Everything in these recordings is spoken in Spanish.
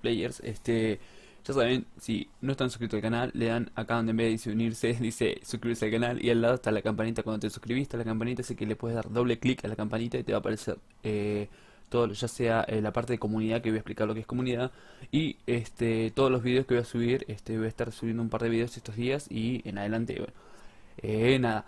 Players. Este, ya saben, si no están suscritos al canal, le dan acá donde en vez de dice unirse, dice suscribirse al canal y al lado está la campanita. Cuando te suscribiste a la campanita, así que le puedes dar doble clic a la campanita y te va a aparecer eh, todo, ya sea eh, la parte de comunidad, que voy a explicar lo que es comunidad, y este, todos los vídeos que voy a subir. Este, voy a estar subiendo un par de vídeos estos días y en adelante, bueno, eh, nada.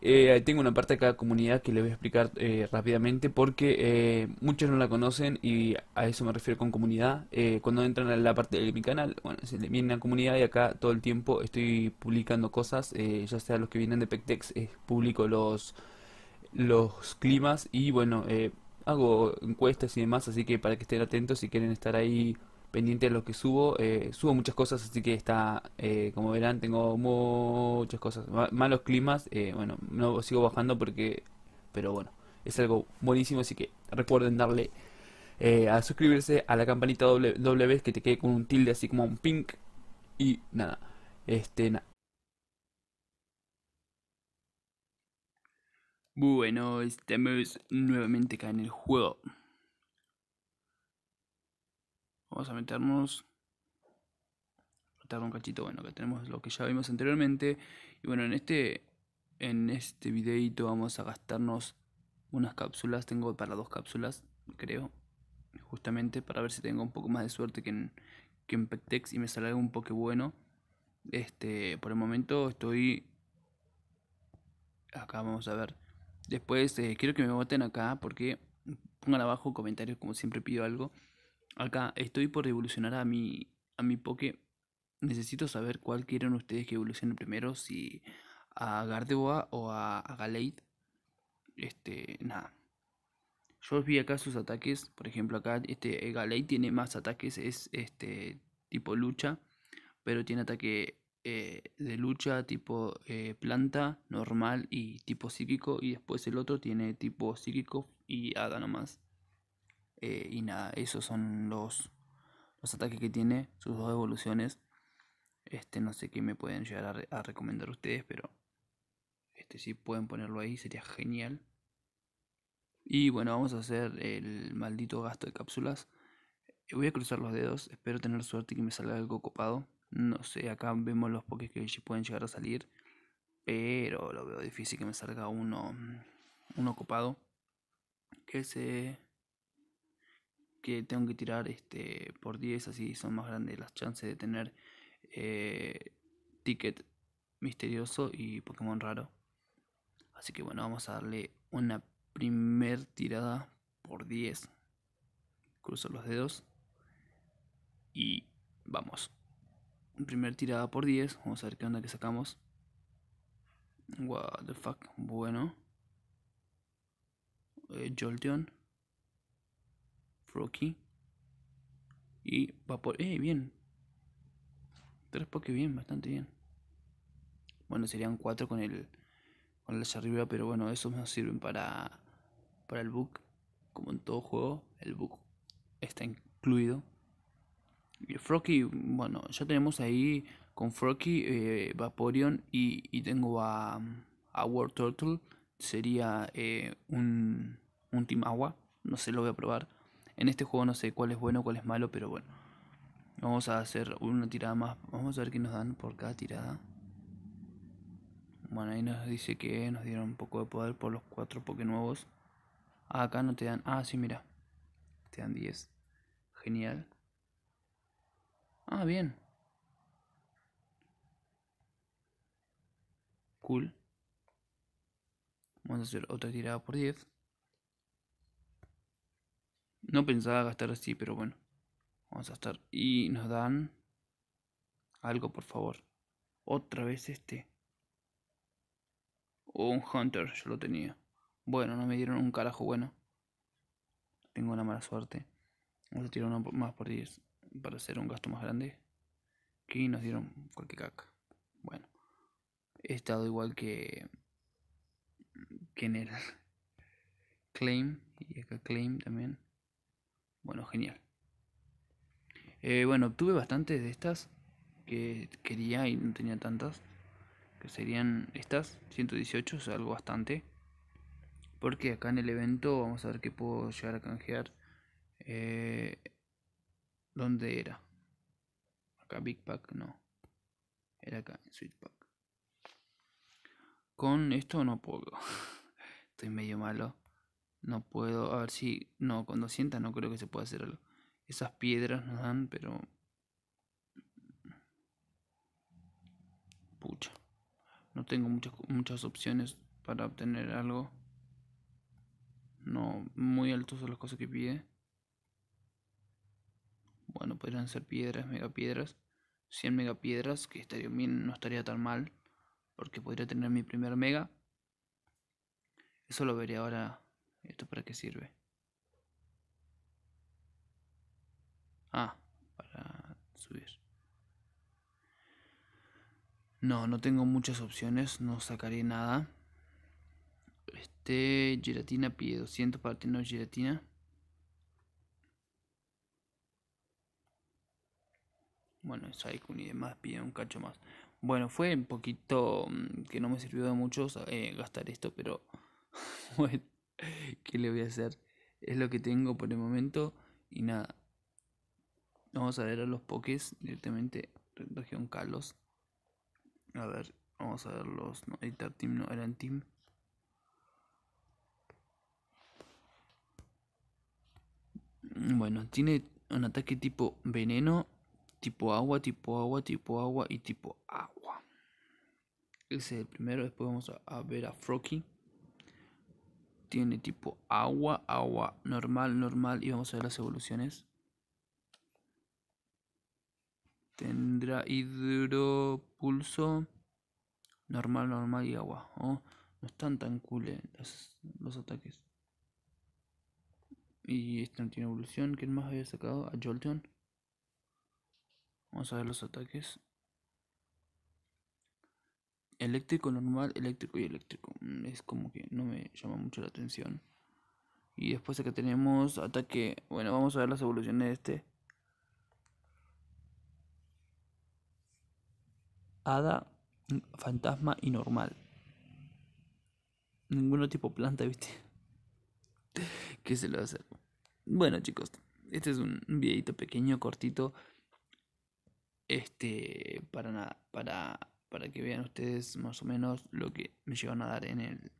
Eh, tengo una parte de cada comunidad que les voy a explicar eh, rápidamente porque eh, muchos no la conocen y a eso me refiero con comunidad. cuando entran a la parte de mi canal, bueno, se viene a comunidad y acá todo el tiempo estoy publicando cosas, ya sea los que vienen de Pectex, publico los, los climas y bueno, hago encuestas y demás, así que para que estén atentos si quieren estar ahí pendiente de lo que subo. Eh, subo muchas cosas, así que está, eh, como verán, tengo muchas cosas. Malos climas, eh, bueno, no sigo bajando porque, pero bueno, es algo buenísimo, así que recuerden darle a suscribirse a la campanita doble, doble vez que te quede con un tilde así como un pink y nada, este, nada. Bueno, estamos nuevamente acá en el juego. Vamos a meternos botar un cachito, bueno, que tenemos lo que ya vimos anteriormente. Y bueno, en este, en este videito vamos a gastarnos unas cápsulas. Tengo para dos cápsulas, creo. Justamente para ver si tengo un poco más de suerte que en, que en Petex y me algo un poco bueno. Este, por el momento estoy... Acá vamos a ver. Después eh, quiero que me voten acá porque pongan abajo comentarios como siempre pido algo Acá estoy por evolucionar a mi, a mi Poké. Necesito saber cuál quieren ustedes que evolucione primero, si a Gardeboa o a, a Este, nada. Yo vi acá sus ataques, por ejemplo acá este tiene más ataques, es este tipo lucha, pero tiene ataque eh, de lucha tipo eh, planta, normal y tipo psíquico, y después el otro tiene tipo psíquico y hada nomás. Eh, y nada, esos son los, los ataques que tiene, sus dos evoluciones. Este no sé qué me pueden llegar a, recomendar ustedes, pero este sí pueden ponerlo ahí sería genial. Y bueno, vamos a hacer el maldito gasto de cápsulas. Voy a cruzar los dedos, espero tener suerte y que me salga algo copado. No sé, acá vemos los pokés que pueden llegar a salir. Pero lo veo difícil que me salga uno, mm, uno copado. Que se que tengo que tirar este, por 10, así son más grandes las chances de tener eh, ticket misterioso y Pokémon raro. Así que bueno, vamos a darle una primer tirada por 10. Cruzo los dedos y vamos. Primer tirada por 10, vamos a ver qué onda que sacamos. What the fuck, bueno. Eh, Jolteon, Froki Y Vaporeon ¡Eh, bien! Tres Poké bien, bastante bien. Bueno, serían cuatro con el... Con el de arriba, pero bueno, esos nos sirven para... Para el book. Como en todo juego, el book está incluido. Y Froakie, bueno, ya tenemos ahí con Froakie, eh, Vaporeon y, y, tengo a, a Turtle. Sería eh, un, un Team Agua. No sé, lo voy a probar. En este juego no sé cuál es bueno, cuál es malo, pero bueno. Vamos a hacer una tirada más. Vamos a ver qué nos dan por cada tirada. Bueno, ahí nos dice que nos dieron un poco de poder por los cuatro Poké nuevos. Ah, acá no te dan. Ah, sí, mira. Te dan 10. Genial. Ah, bien. Cool. Vamos a hacer otra tirada por 10. No pensaba gastar así, pero bueno. Vamos a estar. Y nos dan algo, por favor. Otra vez este. un Hunter, yo lo tenía. Bueno, no me dieron un carajo bueno. Tengo una mala suerte. Vamos a tirar uno más por 10 para hacer un gasto más grande. Y nos dieron cualquier caca. Bueno, he estado igual que. que en claim. Y acá claim también. Bueno, genial. Eh, bueno, obtuve bastantes de estas que quería y no tenía tantas. Que serían estas, 118, es algo bastante. Porque acá en el evento vamos a ver qué puedo llegar a canjear. Eh, ¿Dónde era? Acá Big Pack, no. Era acá en Sweet Pack. Con esto no puedo. Estoy medio malo. No puedo, a ver si... No, cuando sienta no creo que se pueda hacer algo. Esas piedras nos dan, pero... Pucha. No tengo muchas, muchas opciones para obtener algo. No, muy altos son las cosas que pide. Bueno, podrían ser piedras, mega piedras. 100 megapiedras, que estaría bien, no estaría tan mal. Porque podría tener mi primer mega. Eso lo veré ahora ¿Esto para qué sirve? Ah, para subir. No, no tengo muchas opciones, no sacaré nada. Este gelatina pide 200 para tener gelatina. Bueno, Saikun y demás Pide un cacho más. Bueno, fue un poquito mm, que no me sirvió de mucho eh, gastar esto, pero ¿Qué le voy a hacer? Es lo que tengo por el momento y nada. Vamos a ver a los pokés directamente región Kalos. A ver, vamos a verlos no, editar team, no eran team. Bueno, tiene un ataque tipo veneno, tipo agua, tipo agua, tipo agua y tipo agua. Ese es el primero. Después vamos a, ver a Froakie tiene tipo agua, agua, normal, normal. Y vamos a ver las evoluciones. Tendrá hidropulso, normal, normal y agua. Oh, no están tan cool eh, los, los, ataques. Y este no tiene evolución. ¿Quién más había sacado? A Jolteon. Vamos a ver los ataques eléctrico normal, eléctrico y eléctrico. Mm, es como que no me llama mucho la atención. Y después acá tenemos ataque. Bueno, vamos a ver las evoluciones de este. Hada, fantasma y normal. Ninguno tipo planta, ¿viste? ¿Qué se lo va a hacer? Bueno, chicos, este es un videito pequeño, cortito. Este, para nada, para para que vean ustedes más o menos lo que me llevan a dar en el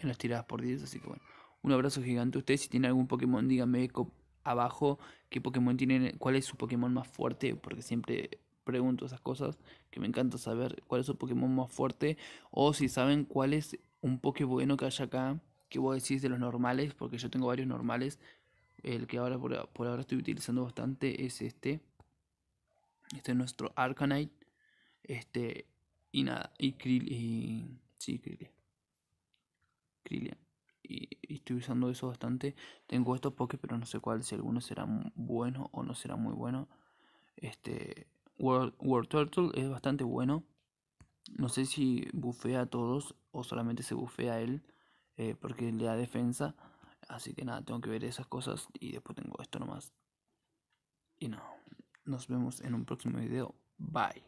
en las tiradas por 10, así que bueno, un abrazo gigante a ustedes, si tienen algún Pokémon díganme abajo qué Pokémon tienen, cuál es su Pokémon más fuerte, porque siempre pregunto esas cosas, que me encanta saber cuál es su Pokémon más fuerte, o si saben cuál es un Poké bueno que haya acá, que vos decís de los normales, porque yo tengo varios normales, el que ahora por ahora estoy utilizando bastante es este, este es nuestro Arcanite, este, y nada, y, Krillian. y sí, Y, estoy usando eso bastante. Tengo estos poké pero no sé cuál, si alguno será bueno o no será muy bueno. Este, World, Turtle es bastante bueno. No sé si bufea a todos o solamente se bufea a él eh, porque le da defensa. Así que nada, tengo que ver esas cosas y después tengo esto nomás. Y no, nos vemos en un próximo video. Bye.